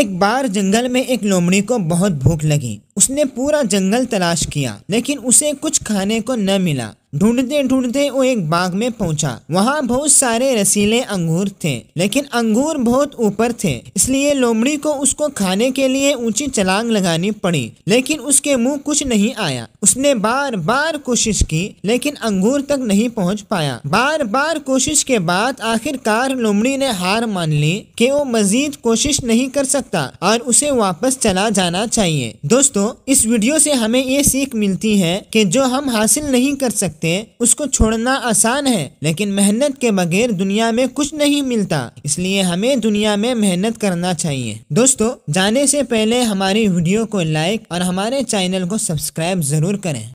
एक बार जंगल में एक लोमड़ी को बहुत भूख लगी उसने पूरा जंगल तलाश किया लेकिन उसे कुछ खाने को न मिला ढूंढते ढूंढते वो एक बाग में पहुंचा वहाँ बहुत सारे रसीले अंगूर थे लेकिन अंगूर बहुत ऊपर थे इसलिए लोमड़ी को उसको खाने के लिए ऊंची चलांग लगानी पड़ी लेकिन उसके मुंह कुछ नहीं आया उसने बार बार कोशिश की लेकिन अंगूर तक नहीं पहुंच पाया बार बार कोशिश के बाद आखिरकार लोमड़ी ने हार मान ली कि वो मजीद कोशिश नहीं कर सकता और उसे वापस चला जाना चाहिए दोस्तों इस वीडियो से हमें ये सीख मिलती है कि जो हम हासिल नहीं कर सकते सकते उसको छोड़ना आसान है लेकिन मेहनत के बगैर दुनिया में कुछ नहीं मिलता इसलिए हमें दुनिया में मेहनत करना चाहिए दोस्तों जाने से पहले हमारी वीडियो को लाइक और हमारे चैनल को सब्सक्राइब जरूर करें